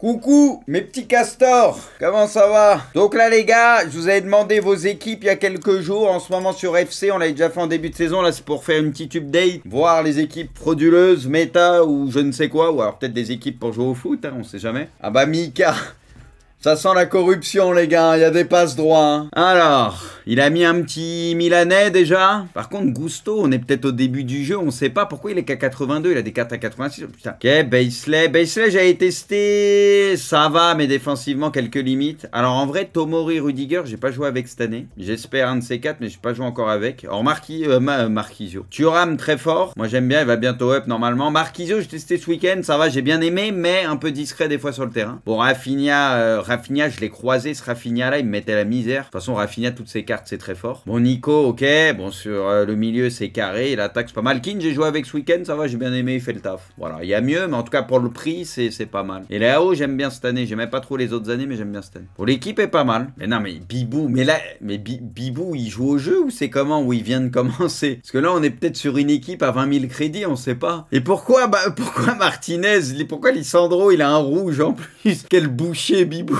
Coucou mes petits castors, comment ça va Donc là les gars, je vous avais demandé vos équipes il y a quelques jours, en ce moment sur FC, on l'avait déjà fait en début de saison, là c'est pour faire une petite update, voir les équipes frauduleuses, méta ou je ne sais quoi, ou alors peut-être des équipes pour jouer au foot, hein, on sait jamais. Ah bah Mika, ça sent la corruption, les gars, il y a des passes droits. Hein. Alors, il a mis un petit Milanais déjà. Par contre, Gusto, on est peut-être au début du jeu, on sait pas pourquoi il est qu'à 82, il a des cartes à 86. Putain. Ok, Baisley. Baisley, j'avais testé. Ça va, mais défensivement, quelques limites. Alors, en vrai, Tomori Rudiger, j'ai pas joué avec cette année. J'espère un de ces quatre, mais j'ai pas joué encore avec. Or, Marquis, euh, euh, Marquisio. très fort. Moi, j'aime bien, il va bientôt up normalement. Marquisio, j'ai testé ce week-end, ça va, j'ai bien aimé, mais un peu discret des fois sur le terrain. Bon, Raffinia. Euh, Rafinha, je l'ai croisé, ce Rafinha là, il me mettait la misère. De toute façon, Rafinha, toutes ses cartes, c'est très fort. Bon, Nico, ok. Bon, sur euh, le milieu, c'est carré. Il attaque, c'est pas mal. Kin, j'ai joué avec ce week-end, ça va, j'ai bien aimé, il fait le taf. Voilà, il y a mieux, mais en tout cas, pour le prix, c'est pas mal. Et là-haut, j'aime bien cette année. J'aimais pas trop les autres années, mais j'aime bien cette année. Pour bon, l'équipe, est pas mal. Mais non, mais Bibou, mais là, mais Bibou, il joue au jeu ou c'est comment Ou il vient de commencer Parce que là, on est peut-être sur une équipe à 20 000 crédits, on sait pas. Et pourquoi, bah, pourquoi Martinez Pourquoi Lissandro, il a un rouge en plus Quel boucher, Bibou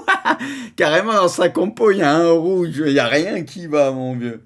Carrément, dans sa compo, il y a un rouge. Il n'y a rien qui va, mon vieux.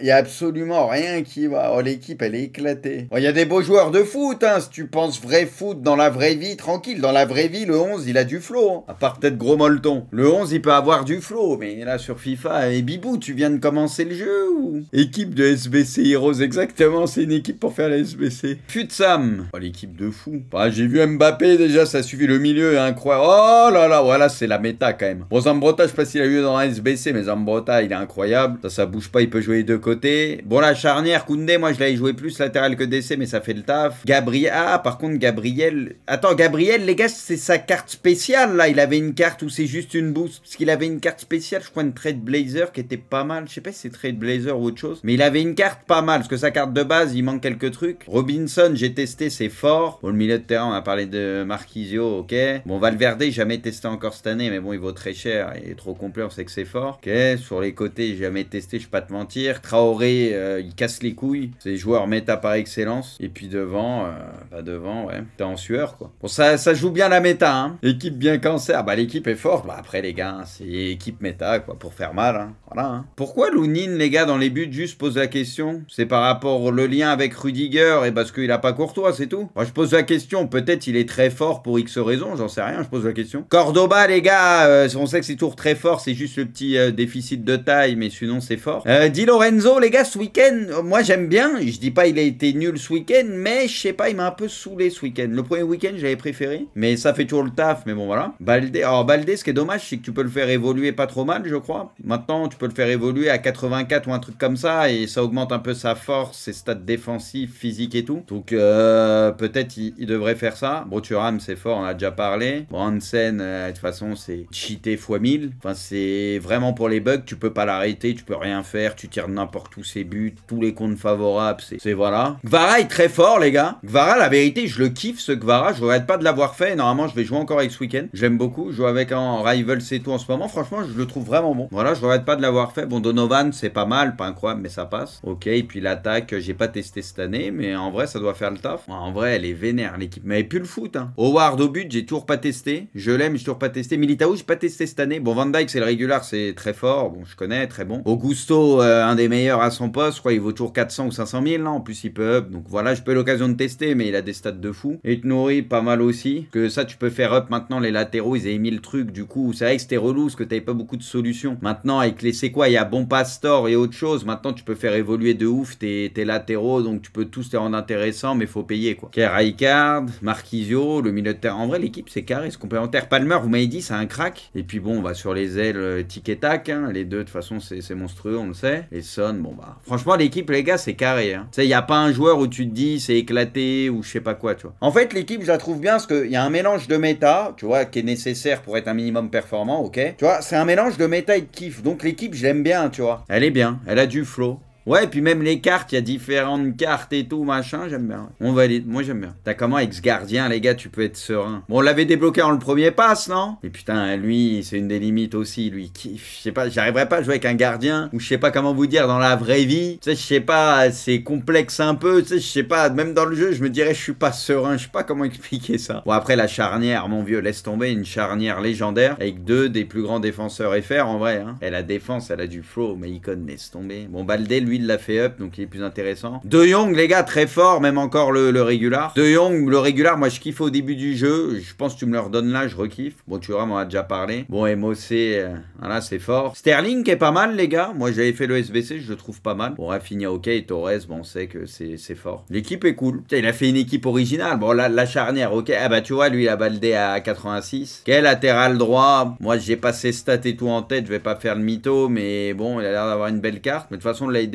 il n'y a absolument rien qui va. Oh, l'équipe, elle est éclatée. Oh, il y a des beaux joueurs de foot, hein. Si tu penses vrai foot dans la vraie vie, tranquille. Dans la vraie vie, le 11, il a du flow. Hein. À part peut-être gros molleton. Le 11, il peut avoir du flow. Mais là, sur FIFA, et Bibou, tu viens de commencer le jeu ou Équipe de SBC Heroes, exactement. C'est une équipe pour faire la SBC. Futsam. Oh, l'équipe de fou. Bah, j'ai vu Mbappé déjà, ça suffit le milieu, incroyable. Oh là là, voilà, c'est la méta quand même. Bon, Zambrota, je sais pas s'il a eu dans SBC, mais Zambrota, il est incroyable. Ça, ça bouge pas, il peut jouer les deux côtés. Bon, la charnière, Koundé, moi, je l'avais joué plus latéral que DC, mais ça fait le taf. Gabriel, ah, par contre, Gabriel. Attends, Gabriel, les gars, c'est sa carte spéciale là. Il avait une carte où c'est juste une boost. Parce qu'il avait une carte spéciale, je crois, une Trade Blazer qui était pas mal. Je sais pas si c'est Trade Blazer ou autre chose. Mais il avait une carte pas mal. Parce que sa carte de base, il manque quelques trucs. Robinson, j'ai testé, c'est fort. Bon, le milieu de terrain, on a parlé de Marquisio, ok. Bon, Valverde, jamais testé encore cette année, mais bon, vaut très cher, il est trop complet, on sait que c'est fort. ok Sur les côtés, jamais testé, je vais pas te mentir. Traoré, euh, il casse les couilles. C'est joueur méta par excellence. Et puis devant, euh, bah devant, ouais. T'es en sueur, quoi. Bon, ça, ça joue bien la méta, hein. Équipe bien cancer. Bah, l'équipe est forte. Bah, après, les gars, c'est équipe méta, quoi, pour faire mal, hein. Voilà, hein. Pourquoi Lounine, les gars, dans les buts, juste pose la question C'est par rapport au lien avec Rudiger et parce qu'il a pas Courtois, c'est tout. Moi, je pose la question. Peut-être il est très fort pour X raison, j'en sais rien, je pose la question. Cordoba, les gars, euh, on sait que c'est toujours très fort, c'est juste le petit euh, déficit de taille, mais sinon c'est fort. Euh, Di Lorenzo, les gars, ce week-end, moi j'aime bien. Je dis pas il a été nul ce week-end, mais je sais pas, il m'a un peu saoulé ce week-end. Le premier week-end, j'avais préféré, mais ça fait toujours le taf, mais bon voilà. Baldé, alors Baldé, ce qui est dommage, c'est que tu peux le faire évoluer pas trop mal, je crois. Maintenant, tu peux le faire évoluer à 84 ou un truc comme ça, et ça augmente un peu sa force, ses stats défensifs, physique et tout. Donc peut-être il, devrait faire ça. Broturam, c'est fort, on a déjà parlé. de toute façon, c'est cheater x 1000. Enfin, c'est vraiment pour les bugs, tu peux pas l'arrêter, tu peux rien faire, tu tires n'importe où ses buts, tous les comptes favorables, c'est voilà. Gvara est très fort, les gars. Gvara, la vérité, je le kiffe ce Gvara, je regrette pas de l'avoir fait. Normalement, je vais jouer encore avec ce week-end. J'aime beaucoup, je joue avec un rival, c'est tout en ce moment. Franchement, je le trouve vraiment bon. Voilà, je regrette pas de l'avoir fait. Bon, Donovan, c'est pas mal, pas incroyable, mais ça passe. Ok, et puis l'attaque, j'ai pas testé cette année, mais en vrai, ça doit faire le taf. En vrai, elle est vénère, l'équipe. Mais plus le foot, hein. Howard au but, j'ai toujours pas testé. Je l'aime, j'ai toujours pas testé. Militao, pas testé cette année. Bon, Van Dyke, c'est le régular, c'est très fort. Bon, je connais, très bon. Augusto, euh, un des meilleurs à son poste. Je crois il vaut toujours 400 ou 500 000. Là. En plus, il peut up. Donc voilà, je peux l'occasion de tester, mais il a des stats de fou. Et nourrit pas mal aussi. Que ça, tu peux faire up maintenant les latéraux. Ils avaient mis le truc. Du coup, c'est vrai que c'était relou parce que t'avais pas beaucoup de solutions. Maintenant, avec les c'est quoi Il y a bon pastor et autre chose. Maintenant, tu peux faire évoluer de ouf tes, latéraux. Donc tu peux tous te rendre intéressant mais faut payer quoi. Kerr Marquisio, le milieu de terrain. En vrai, l'équipe, c'est carré. c'est complémentaire Palmer, vous m'avez dit, c'est un crack. Et puis bon, on bah, va sur les ailes euh, tic et tac. Hein. Les deux, de toute façon, c'est monstrueux, on le sait. Et Son, bon bah. Franchement, l'équipe, les gars, c'est carré. Hein. Tu sais, il n'y a pas un joueur où tu te dis c'est éclaté ou je sais pas quoi, tu vois. En fait, l'équipe, je la trouve bien parce qu'il y a un mélange de méta, tu vois, qui est nécessaire pour être un minimum performant, ok. Tu vois, c'est un mélange de méta et kiff. Donc l'équipe, je l'aime bien, tu vois. Elle est bien, elle a du flow. Ouais, et puis même les cartes, il y a différentes cartes et tout, machin, j'aime bien. On valide, moi j'aime bien. T'as comment ex-gardien, les gars, tu peux être serein. Bon, on l'avait débloqué en le premier pass, non Mais putain, lui, c'est une des limites aussi, lui. je sais pas, j'arriverais pas à jouer avec un gardien, ou je sais pas comment vous dire, dans la vraie vie. Tu sais, je sais pas, c'est complexe un peu, tu sais, je sais pas, même dans le jeu, je me dirais, je suis pas serein, je sais pas comment expliquer ça. Bon, après, la charnière, mon vieux, laisse tomber, une charnière légendaire, avec deux des plus grands défenseurs FR, en vrai, hein. Et la défense, elle a du flow, mais Icon, laisse tomber. Bon, Baldé, lui, l'a fait up, donc il est plus intéressant. De Jong, les gars, très fort, même encore le, régular. De Jong, le régular, moi je kiffe au début du jeu. Je pense que tu me le redonnes là, je rekiffe. Bon, tu vois, on a déjà parlé. Bon, MOC, c'est euh, voilà, c'est fort. Sterling qui est pas mal, les gars. Moi j'avais fait le SVC je le trouve pas mal. Bon, Rafinha, ok, Torres, bon, on sait que c'est fort. L'équipe est cool. il a fait une équipe originale. Bon, la, la charnière, ok. Ah bah, tu vois, lui, il a baldé à 86. Quel latéral droit. Moi, j'ai pas ses stats et tout en tête. Je vais pas faire le mytho, mais bon, il a l'air d'avoir une belle carte. Mais de toute façon, des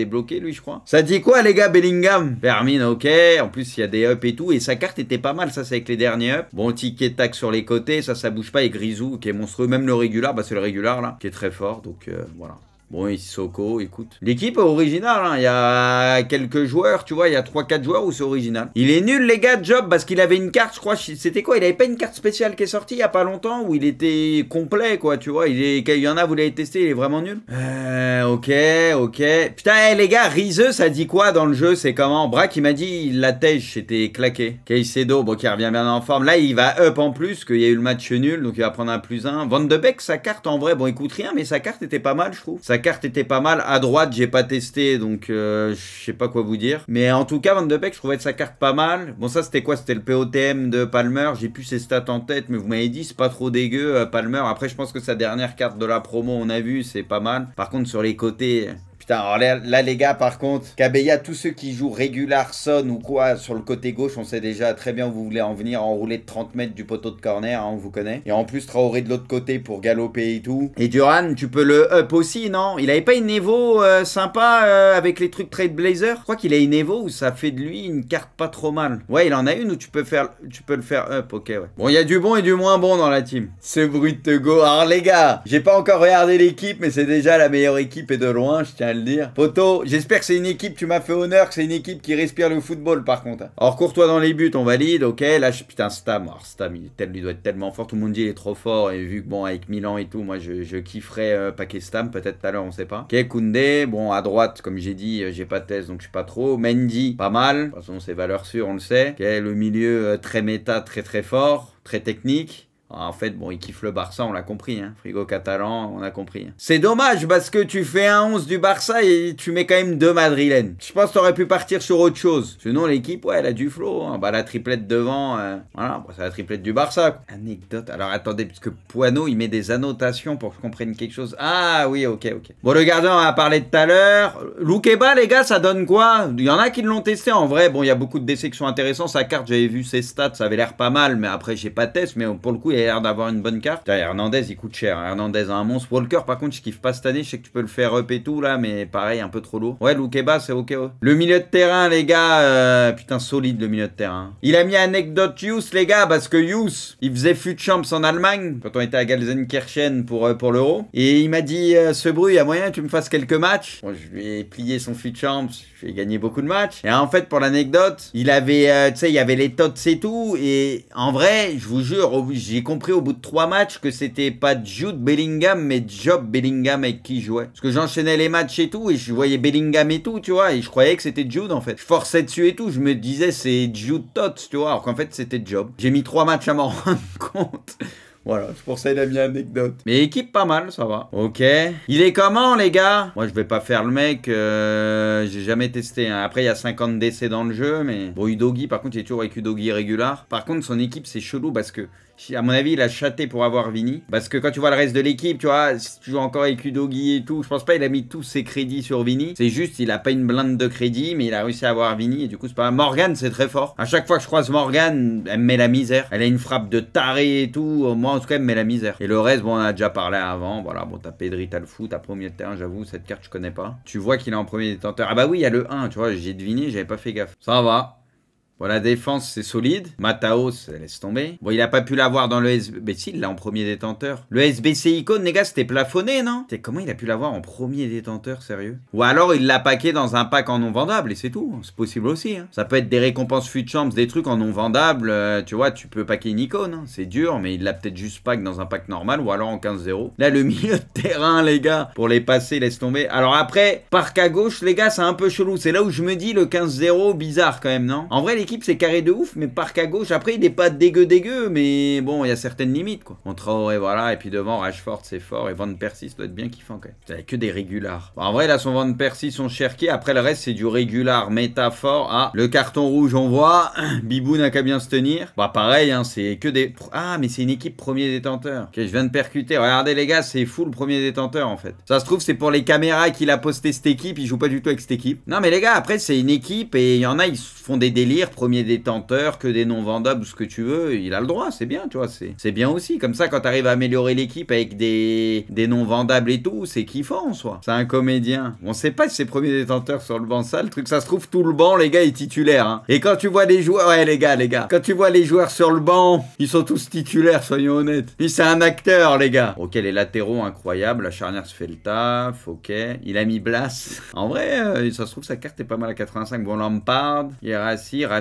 lui, je crois. Ça dit quoi, les gars, Bellingham Permine, ok. En plus, il y a des ups et tout. Et sa carte était pas mal, ça, c'est avec les derniers ups. Bon, ticket tac sur les côtés, ça, ça bouge pas. Et Grisou, qui est monstrueux. Même le régular, bah, c'est le régular, là, qui est très fort. Donc, euh, voilà. Bon, Soko, écoute. L'équipe est originale, hein, il y a quelques joueurs, tu vois, il y a 3-4 joueurs où c'est original. Il est nul, les gars, Job, parce qu'il avait une carte, je crois, c'était quoi Il avait pas une carte spéciale qui est sortie il y a pas longtemps où il était complet, quoi, tu vois. Il, est... y en a, vous l'avez testé, il est vraiment nul. Euh, ok, ok. Putain, eh, les gars, Riseux, ça dit quoi dans le jeu C'est comment Braque, il m'a dit, la tèche, c'était claqué. Caicedo, bon, qui revient bien en forme. Là, il va up en plus, qu'il y a eu le match nul, donc il va prendre un plus 1. Van de Beek, sa carte, en vrai, bon, il coûte rien, mais sa carte était pas mal, je trouve carte était pas mal. À droite, j'ai pas testé, donc euh, je sais pas quoi vous dire. Mais en tout cas, Van de Beek, je trouvais sa carte pas mal. Bon, ça, c'était quoi C'était le POTM de Palmer. J'ai plus ses stats en tête, mais vous m'avez dit, c'est pas trop dégueu, euh, Palmer. Après, je pense que sa dernière carte de la promo, on a vu, c'est pas mal. Par contre, sur les côtés, alors là, les gars, par contre, Kabeya, tous ceux qui jouent regular son ou quoi sur le côté gauche, on sait déjà très bien où vous voulez en venir, enrouler de 30 mètres du poteau de corner, hein, on vous connaît. Et en plus, Traoré de l'autre côté pour galoper et tout. Et Duran, tu peux le up aussi, non Il avait pas une Evo euh, sympa euh, avec les trucs trade blazer Je crois qu'il a une Evo où ça fait de lui une carte pas trop mal. Ouais, il en a une où tu peux, faire, tu peux le faire up, ok, ouais. Bon, il y a du bon et du moins bon dans la team. Ce bruit de go. Alors les gars, j'ai pas encore regardé l'équipe, mais c'est déjà la meilleure équipe et de loin, je tiens à Poto, j'espère que c'est une équipe, tu m'as fait honneur, que c'est une équipe qui respire le football par contre. Or, toi dans les buts, on valide, ok. Là, je... putain, Stam, alors Stam, il, doit être tellement fort, tout le monde dit il est trop fort. Et vu que bon, avec Milan et tout, moi je, kifferais euh, paquer Stam, peut-être tout à l'heure, on sait pas. Ok, Koundé, bon, à droite, comme j'ai dit, euh, j'ai pas de thèse donc je suis pas trop. Mendy, pas mal. De toute façon, c'est valeur sûre, on le sait. Ok, le milieu euh, très méta, très très fort, très technique. En fait, bon, il kiffe le Barça, on l'a compris. Hein. Frigo catalan, on a compris. C'est dommage parce que tu fais un 11 du Barça et tu mets quand même deux madrilènes. Je pense que t'aurais pu partir sur autre chose. Sinon, l'équipe, ouais, elle a du flow. Hein. Bah, la triplette devant, euh, voilà, c'est la triplette du Barça. Anecdote. Alors, attendez, parce que Poineau, il met des annotations pour que je comprenne quelque chose. Ah, oui, ok, ok. Bon, le gardien, on a parlé tout à l'heure. Loukeba, les gars, ça donne quoi Il y en a qui l'ont testé en vrai. Bon, il y a beaucoup de décès intéressantes. Sa carte, j'avais vu ses stats, ça avait l'air pas mal, mais après, j'ai pas de test. Mais pour le coup, il l'air d'avoir une bonne carte. Putain, Hernandez, il coûte cher. Hernandez a un monstre. Walker, par contre, je kiffe pas cette année. Je sais que tu peux le faire up et tout, là, mais pareil, un peu trop lourd. Ouais, Loukeba, c'est ok, Le milieu de terrain, les gars, euh, putain, solide le milieu de terrain. Il a mis anecdote Yous, les gars, parce que Yous, il faisait fut champs en Allemagne quand on était à Gelsenkirchen pour, euh, pour l'Euro. Et il m'a dit, euh, ce bruit, il y a moyen que tu me fasses quelques matchs. je vais plier son fut champs, je vais gagner gagné beaucoup de matchs. Et en fait, pour l'anecdote, il avait, tu sais, il y avait les tots et tout. Et en vrai, je vous jure, oh j'ai compris au bout de trois matchs que c'était pas Jude Bellingham, mais Job Bellingham avec qui jouait. Parce que j'enchaînais les matchs et tout, et je voyais Bellingham et tout, tu vois, et je croyais que c'était Jude en fait. Je forçais dessus et tout, je me disais c'est Jude Tots, tu vois, alors qu'en fait c'était Job. J'ai mis trois matchs à m'en rendre compte. Voilà, je pour ça il a mis anecdote. Mais équipe pas mal, ça va. Ok. Il est comment, les gars Moi, je vais pas faire le mec. Euh, j'ai jamais testé. Hein. Après, il y a 50 décès dans le jeu, mais... Bon, Udogi, par contre, il est toujours avec Udogi régulier. Par contre, son équipe, c'est chelou parce que à mon avis, il a chaté pour avoir Vini. Parce que quand tu vois le reste de l'équipe, tu vois, si tu joues encore avec Udogi et tout, je pense pas il a mis tous ses crédits sur Vini. C'est juste, il a pas une blinde de crédit, mais il a réussi à avoir Vini. Et du coup, c'est pas Morgan, c'est très fort. À chaque fois que je croise Morgan, elle me met la misère. Elle a une frappe de taré et tout. Moi, en tout cas, elle me met la misère. Et le reste, bon, on a déjà parlé avant. Voilà, bon, t'as Pedri, t'as le fou. t'as premier terrain, j'avoue, cette carte, je connais pas. Tu vois qu'il est en premier détenteur. Ah bah oui, il y a le 1, tu vois, j'ai deviné, j'avais pas fait gaffe. Ça va. Bon, la défense, c'est solide. Mataos, laisse tomber. Bon, il n'a pas pu l'avoir dans le SBC. Si, il l'a en premier détenteur. Le SBC icône, les gars, c'était plafonné, non Comment il a pu l'avoir en premier détenteur, sérieux Ou alors, il l'a paqué dans un pack en non vendable et c'est tout. C'est possible aussi. Hein. Ça peut être des récompenses futures, des trucs en non vendable. Euh, tu vois, tu peux paquer une icône. Hein. C'est dur, mais il l'a peut-être juste pack dans un pack normal ou alors en 15-0. Là, le milieu de terrain, les gars, pour les passer, laisse tomber. Alors après, parc à gauche, les gars, c'est un peu chelou. C'est là où je me dis le 15-0, bizarre quand même, non En vrai, les c'est carré de ouf, mais parc à gauche, après, il n'est pas dégueu dégueu, mais bon, il y a certaines limites, quoi. Entre et voilà, et puis devant, Rashford, c'est fort, et Van Persie, ça doit être bien kiffant, quand même. C'est que des régulars. en vrai, là, son Van Persie, son Cherki, après, le reste, c'est du régular, métaphore. Ah, le carton rouge, on voit. Bibou n'a qu'à bien se tenir. Bah, pareil, hein, c'est que des... Ah, mais c'est une équipe premier détenteur. Ok, je viens de percuter. Regardez, les gars, c'est fou le premier détenteur, en fait. Ça se trouve, c'est pour les caméras qu'il a posté cette équipe, il joue pas du tout avec cette équipe. Non, mais les gars, après, c'est une équipe, et il y en a, ils font des délires, premier détenteur, que des non vendables ce que tu veux, il a le droit, c'est bien, tu vois, c'est bien aussi. Comme ça, quand tu arrives à améliorer l'équipe avec des, des non vendables et tout, c'est kiffant en soi. C'est un comédien. On sait pas si c'est premier détenteur sur le banc, ça, le truc, ça se trouve, tout le banc, les gars, est titulaire. Hein. Et quand tu vois les joueurs, ouais, les gars, les gars, quand tu vois les joueurs sur le banc, ils sont tous titulaires, soyons honnêtes. Lui, c'est un acteur, les gars. Ok, les latéraux, incroyable, la charnière se fait le taf, ok. Il a mis Blas. En vrai, euh, ça se trouve, sa carte est pas mal à 85. Bon, Lampard, rassis Rassi,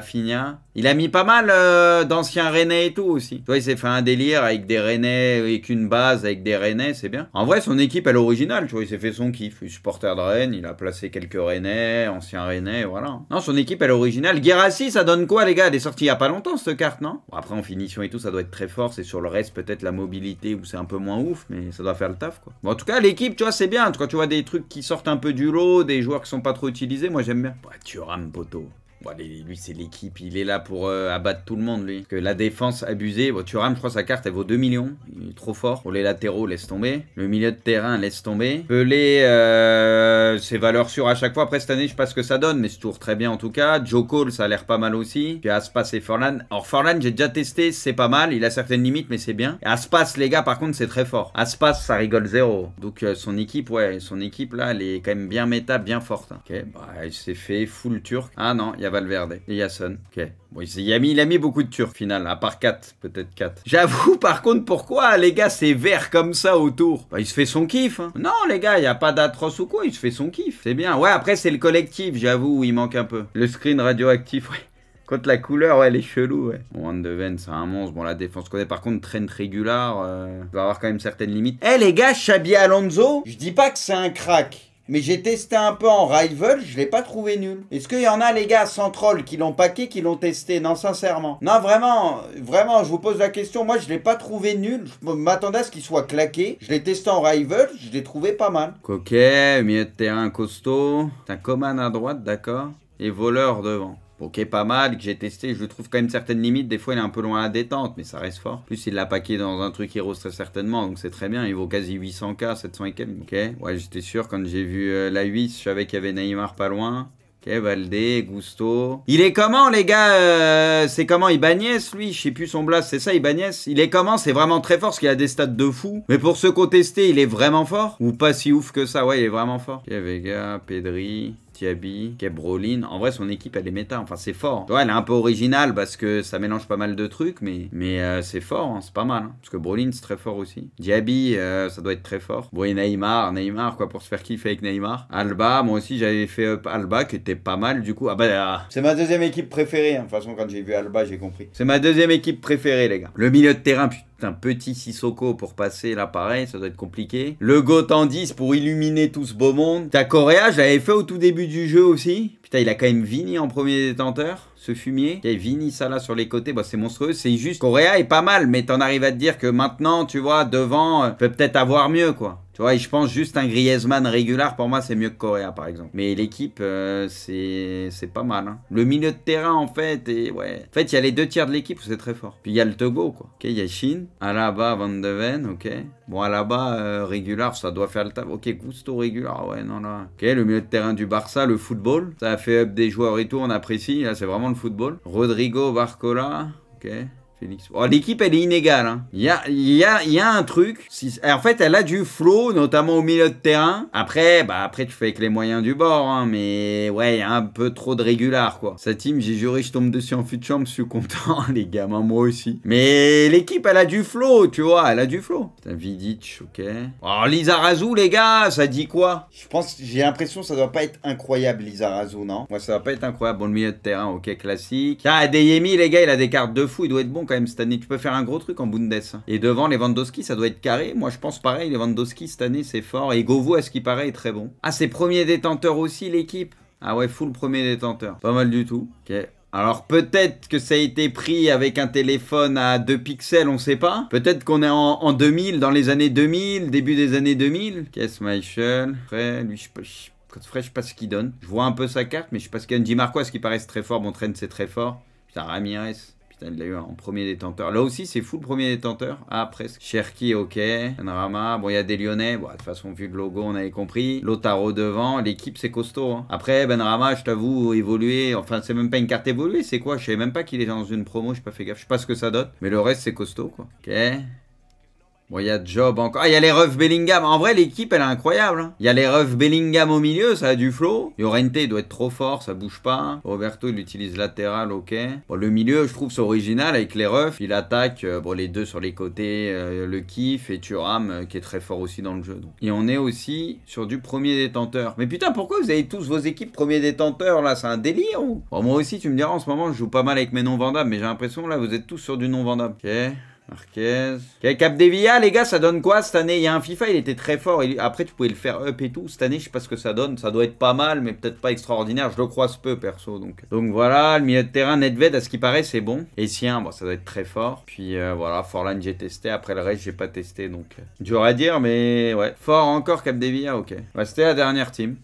il a mis pas mal euh, d'anciens Rennais et tout aussi. Tu vois, il s'est fait un délire avec des Rennais, avec une base, avec des Rennais, c'est bien. En vrai, son équipe, elle est originale, tu vois, il s'est fait son kiff. Il est supporter de Rennes, il a placé quelques Rennais, anciens Rennais, voilà. Non, son équipe, elle est originale. Guerassi, ça donne quoi, les gars Elle est sortie il y a pas longtemps, cette carte, non Après, en finition et tout, ça doit être très fort. C'est sur le reste, peut-être la mobilité où c'est un peu moins ouf, mais ça doit faire le taf, quoi. en tout cas, l'équipe, tu vois, c'est bien. tu vois des trucs qui sortent un peu du lot, des joueurs qui sont pas trop utilisés, moi, j'aime bien. Bah, tu rames, poteau. Bon, lui, c'est l'équipe. Il est là pour euh, abattre tout le monde, lui. que la défense abusée. Bon, Thuram, je crois, sa carte, elle vaut 2 millions. Il est trop fort. Pour les latéraux, laisse tomber. Le milieu de terrain, laisse tomber. Pelé, euh, ses valeurs sûres à chaque fois. Après, cette année, je sais pas ce que ça donne, mais c'est toujours très bien en tout cas. Joe Cole, ça a l'air pas mal aussi. Puis Aspas et Forlan. Alors, Forlan, j'ai déjà testé. C'est pas mal. Il a certaines limites, mais c'est bien. Aspas, les gars, par contre, c'est très fort. Aspas, ça rigole zéro. Donc, euh, son équipe, ouais, son équipe, là, elle est quand même bien méta, bien forte. Ok, bah, il s'est fait full turc. Ah non, il y a Valverde. Et Ok. Bon, il a, mis, beaucoup de turcs, final. À part 4. Peut-être 4. J'avoue, par contre, pourquoi, les gars, c'est vert comme ça autour bah, Il se fait son kiff. Hein. Non, les gars, il n'y a pas d'atroce ou quoi. Il se fait son kiff. C'est bien. Ouais, après, c'est le collectif, j'avoue, il manque un peu. Le screen radioactif, ouais. Contre la couleur, ouais, elle est chelou, ouais. Bon, de c'est un monstre. Bon, la défense connaît. Par contre, Trent Régular, euh, il va avoir quand même certaines limites. Eh, les gars, Xabi Alonso, je dis pas que c'est un crack mais j'ai testé un peu en rival, je l'ai pas trouvé nul. Est-ce qu'il y en a les gars sans troll qui l'ont paqué, qui l'ont testé Non, sincèrement. Non, vraiment, vraiment, je vous pose la question. Moi, je l'ai pas trouvé nul. Je m'attendais à ce qu'il soit claqué. Je l'ai testé en rival, je l'ai trouvé pas mal. Coquet, milieu de terrain costaud. T'as Coman à droite, d'accord Et voleur devant. Ok, pas mal, que j'ai testé. Je trouve quand même certaines limites. Des fois, il est un peu loin à la détente, mais ça reste fort. plus, il l'a paqué dans un truc qui rose très certainement, donc c'est très bien. Il vaut quasi 800k, 700 et quelques. Ok, ouais, j'étais sûr quand j'ai vu euh, la 8, je savais qu'il y avait Neymar pas loin. Ok, Valdé, Gusto. Il est comment, les gars euh, C'est comment Il Ibanez, lui Je sais plus son blast, c'est ça, il Ibanez Il est comment C'est vraiment très fort, parce qu'il a des stats de fou. Mais pour se contester, il est vraiment fort Ou pas si ouf que ça Ouais, il est vraiment fort. Ok, Vega, Pedri... Diaby, est Brolin. En vrai, son équipe, elle est méta. Enfin, c'est fort. Ouais, elle est un peu originale parce que ça mélange pas mal de trucs, mais, mais euh, c'est fort, hein. c'est pas mal. Hein. Parce que Brolin, c'est très fort aussi. Diaby, euh, ça doit être très fort. Bon, Neymar, Neymar, quoi, pour se faire kiffer avec Neymar. Alba, moi aussi, j'avais fait euh, Alba, qui était pas mal, du coup. Ah bah, c'est ma deuxième équipe préférée. Hein. De toute façon, quand j'ai vu Alba, j'ai compris. C'est ma deuxième équipe préférée, les gars. Le milieu de terrain, putain un petit Sissoko pour passer l'appareil, ça doit être compliqué. Le Gotan 10 pour illuminer tout ce beau monde. Ta Coréa j'avais fait au tout début du jeu aussi. Putain, il a quand même Vini en premier détenteur ce fumier. Il y a Vini, ça là sur les côtés, bah, c'est monstrueux. C'est juste, Correa est pas mal, mais t'en arrives à te dire que maintenant, tu vois, devant, euh, peut peut-être avoir mieux, quoi. Tu vois, je pense juste un Griezmann régulier. pour moi, c'est mieux que Correa, par exemple. Mais l'équipe, euh, c'est pas mal. Hein. Le milieu de terrain, en fait, et ouais. En fait, il y a les deux tiers de l'équipe, c'est très fort. Puis il y a le Togo, quoi. Ok, il y a Chine Alaba, Van de Ven, ok. Bon, Alaba, euh, régular, ça doit faire le taf. Ok, Gusto, régular, ouais, non, là. Ok, le milieu de terrain du Barça, le football, ça a fait des joueurs et tout, on apprécie. Là, c'est vraiment football. Rodrigo Barcola, ok. Oh, L'équipe, elle est inégale. Hein. Il, y a, il, y a, il y, a, un truc. Si, en fait, elle a du flow, notamment au milieu de terrain. Après, bah, après tu fais avec les moyens du bord. Hein, mais ouais, il y a un peu trop de régular, quoi. Sa team, j'ai juré, je tombe dessus en fut de chambre, je suis content. les gamins, moi aussi. Mais l'équipe, elle a du flow, tu vois. Elle a du flow. Vidic, ok. Alors, Lizarazu, les gars, ça dit quoi Je pense, j'ai l'impression que ça doit pas être incroyable, Lizarazu, non Moi, ça doit pas être incroyable. Bon, le milieu de terrain, ok, classique. Ah, Adeyemi, les gars, il a des cartes de fou. Il doit être bon quand même cette année. Tu peux faire un gros truc en Bundes. Et devant, Lewandowski, ça doit être carré. Moi, je pense pareil. Lewandowski, cette année, c'est fort. Et Govou, à ce qui paraît, est très bon. Ah, c'est premier détenteur aussi, l'équipe. Ah ouais, full premier détenteur. Pas mal du tout. Ok. Alors peut-être que ça a été pris avec un téléphone à 2 pixels, on sait pas. Peut-être qu'on est en, 2000, dans les années 2000, début des années 2000. Qu'est-ce Michael Après, lui, je sais pas ce qu'il donne. Je vois un peu sa carte, mais je sais pas ce qu'il donne. a ce qui paraît très fort. mon Trent, c'est très fort. Putain, Ramirez. Il l'a eu en premier détenteur. Là aussi, c'est fou le premier détenteur. Ah, presque. Cherki, ok. Rama, Bon, il y a des Lyonnais. de toute façon, vu le logo, on avait compris. Lotaro devant. L'équipe, c'est costaud. Hein. Après, Benrama, je t'avoue, évolué. Enfin, c'est même pas une carte évoluée. C'est quoi Je savais même pas qu'il est dans une promo. je pas fait gaffe. Je sais pas ce que ça donne. Mais le reste, c'est costaud, quoi. Ok. Bon, il y a Job encore. Ah, il y a les refs Bellingham. En vrai, l'équipe, elle est incroyable. Hein. Il y a les refs Bellingham au milieu, ça a du flow. Llorente doit être trop fort, ça bouge pas. Roberto, il utilise latéral, ok. Bon, le milieu, je trouve, c'est original avec les refs. Il attaque, euh, bon, les deux sur les côtés, euh, le kiff et Thuram, euh, qui est très fort aussi dans le jeu. Donc. Et on est aussi sur du premier détenteur. Mais putain, pourquoi vous avez tous vos équipes premier détenteur, là C'est un délire ou bon, Moi aussi, tu me diras, en ce moment, je joue pas mal avec mes non-vendables, mais j'ai l'impression, là, vous êtes tous sur du non-vendable. Ok. Marquez. Cap Capdevia, les gars, ça donne quoi cette année Il y a un FIFA, il était très fort. Après, tu pouvais le faire up et tout. Cette année, je sais pas ce que ça donne. Ça doit être pas mal, mais peut-être pas extraordinaire. Je le croise peu, perso. Donc, voilà, le milieu de terrain, Nedved, à ce qui paraît, c'est bon. Et Sien, bon, ça doit être très fort. Puis euh, voilà, Forlan, j'ai testé. Après le reste, j'ai pas testé. Donc, j'aurais euh, à dire, mais ouais. Fort encore, Capdevia, ok. Bah, c'était la dernière team.